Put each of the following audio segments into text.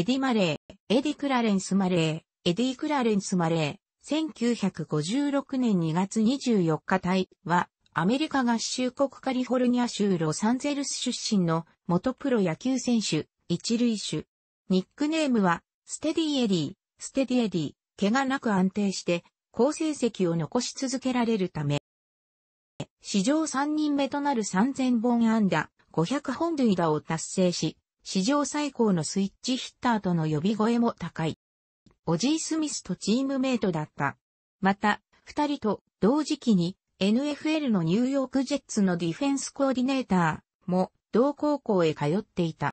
エディ・マレー、エディ・クラレンス・マレー、エディ・クラレンス・マレー、1956年2月24日隊は、アメリカ合衆国カリフォルニア州ロサンゼルス出身の元プロ野球選手、一塁手。ニックネームは、ステディ・エリー、ステディ・エリー、怪我なく安定して、好成績を残し続けられるため、史上3人目となる3000本安打、500本塁打を達成し、史上最高のスイッチヒッターとの呼び声も高い。オジー・スミスとチームメイトだった。また、二人と同時期に NFL のニューヨークジェッツのディフェンスコーディネーターも同高校へ通っていた。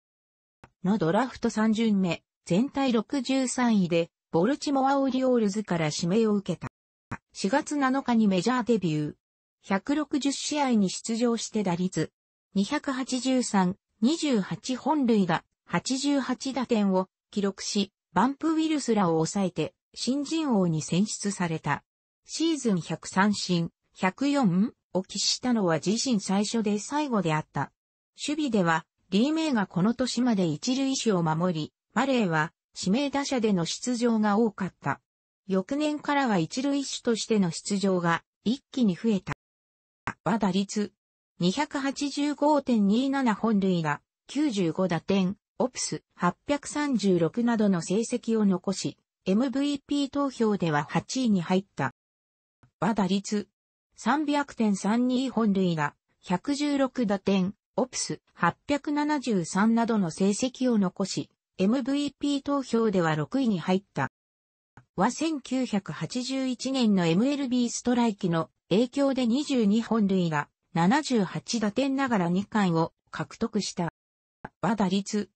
のドラフト三巡目、全体63位で、ボルチモア・オリオールズから指名を受けた。4月7日にメジャーデビュー。160試合に出場して打率。283、28本類が88打点を記録し、バンプウィルスらを抑えて、新人王に選出された。シーズン103進、104を喫したのは自身最初で最後であった。守備では、リーメイがこの年まで一塁手を守り、マレーは指名打者での出場が多かった。翌年からは一塁手としての出場が一気に増えた。は打率285.27本塁打、95打点、オプス836などの成績を残し、MVP 投票では8位に入った。和打率300.32本塁打、116打点、オプス873などの成績を残し、MVP 投票では6位に入った。は1981年の MLB ストライキの影響で22本塁打、78打点ながら2冠を獲得した。和打率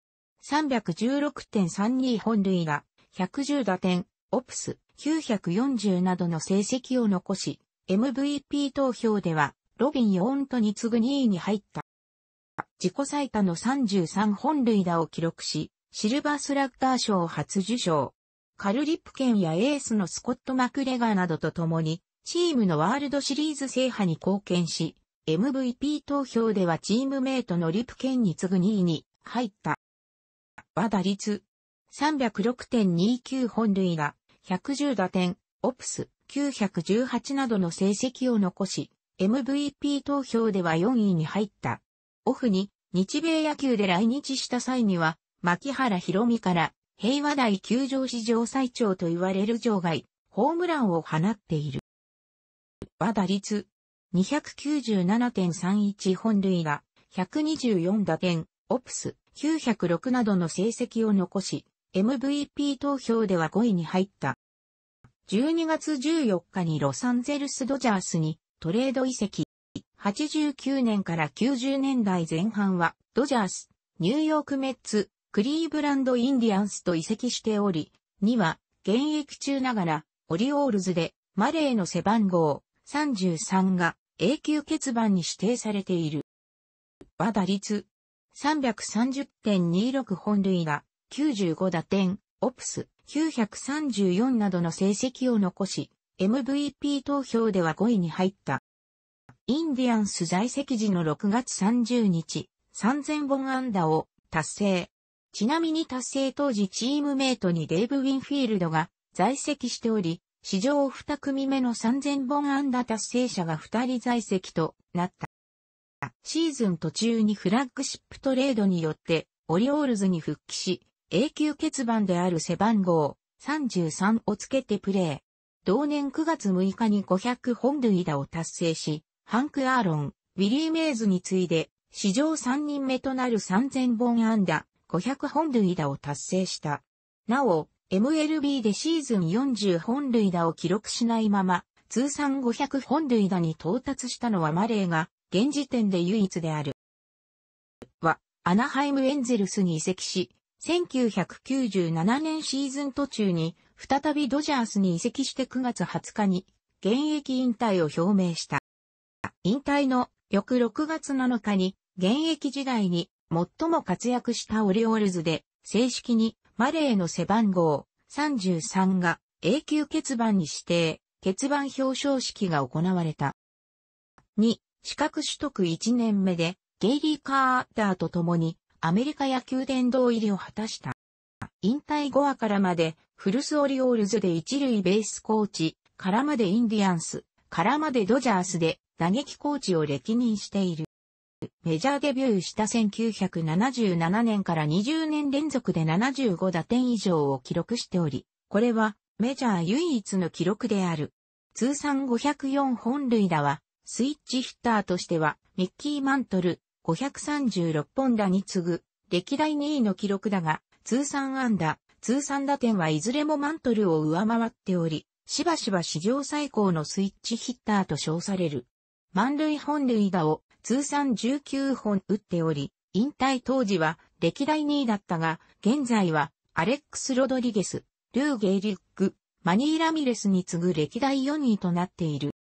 316.32本塁打、110打点、オプス940などの成績を残し、MVP 投票ではロビン・4とントに次ぐ2位に入った。自己最多の33本塁打を記録し、シルバースラッガー賞初受賞。カルリップ県やエースのスコット・マクレガーなどと共に、チームのワールドシリーズ制覇に貢献し、MVP 投票ではチームメイトのリプケンに次ぐ2位に入った。和打率306.29本塁打、110打点、オプス918などの成績を残し、MVP 投票では4位に入った。オフに日米野球で来日した際には、牧原博美から平和大球場史上最長と言われる場外、ホームランを放っている。和打率297.31本塁打、124打点、オプス、906などの成績を残し、MVP 投票では5位に入った。12月14日にロサンゼルスドジャースにトレード移籍。89年から90年代前半はドジャース、ニューヨークメッツ、クリーブランドインディアンスと移籍しており、2は現役中ながらオリオールズでマレーの背番号33が永久欠番に指定されている。和打率330.26本塁打、95打点、オプス934などの成績を残し、MVP 投票では5位に入った。インディアンス在籍時の6月30日、3000本安打を達成。ちなみに達成当時チームメイトにデイブ・ウィンフィールドが在籍しており、史上2組目の3000本安打達成者が2人在籍となった。シーズン途中にフラッグシップトレードによって、オリオールズに復帰し、永久欠番である背番号33をつけてプレー。同年9月6日に500本塁打を達成し、ハンク・アーロン、ウィリー・メイズに次いで、史上3人目となる3000本安打、500本塁打を達成した。なお、MLB でシーズン40本塁打を記録しないまま、通算500本塁打に到達したのはマレーが、現時点で唯一である。は、アナハイムエンゼルスに移籍し、1997年シーズン途中に、再びドジャースに移籍して9月20日に、現役引退を表明した。引退の翌6月7日に、現役時代に最も活躍したオリオールズで、正式にマレーの背番号33が永久欠番に指定、欠番表彰式が行われた。2、資格取得1年目で、ゲイリー・カーターと共にアメリカ野球殿堂入りを果たした。引退後はからまで、フルスオリオールズで一塁ベースコーチ、からまでインディアンス、からまでドジャースで打撃コーチを歴任している。メジャーデビューした1977年から20年連続で75打点以上を記録しており、これはメジャー唯一の記録である。通算504本塁打は、スイッチヒッターとしては、ミッキー・マントル、536本打に次ぐ、歴代2位の記録だが、通算安打、通算打点はいずれもマントルを上回っており、しばしば史上最高のスイッチヒッターと称される。満塁本塁打を通算19本打っており、引退当時は歴代2位だったが、現在はアレックス・ロドリゲス、ルー・ゲイリック、マニー・ラミレスに次ぐ歴代4位となっている。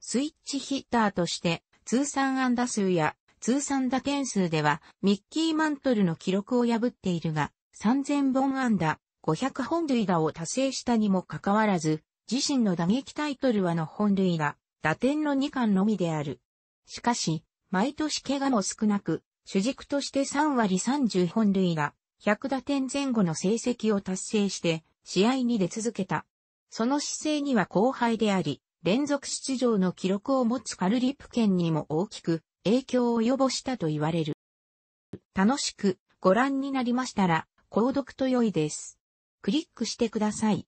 スイッチヒッターとして、通算安打数や通算打点数では、ミッキー・マントルの記録を破っているが、3000本安打、500本塁打を達成したにもかかわらず、自身の打撃タイトルはの本塁打、打点の2冠のみである。しかし、毎年怪我も少なく、主軸として3割30本類が、100打点前後の成績を達成して、試合に出続けた。その姿勢には後輩であり、連続出場の記録を持つカルリップ県にも大きく影響を及ぼしたと言われる。楽しくご覧になりましたら、購読と良いです。クリックしてください。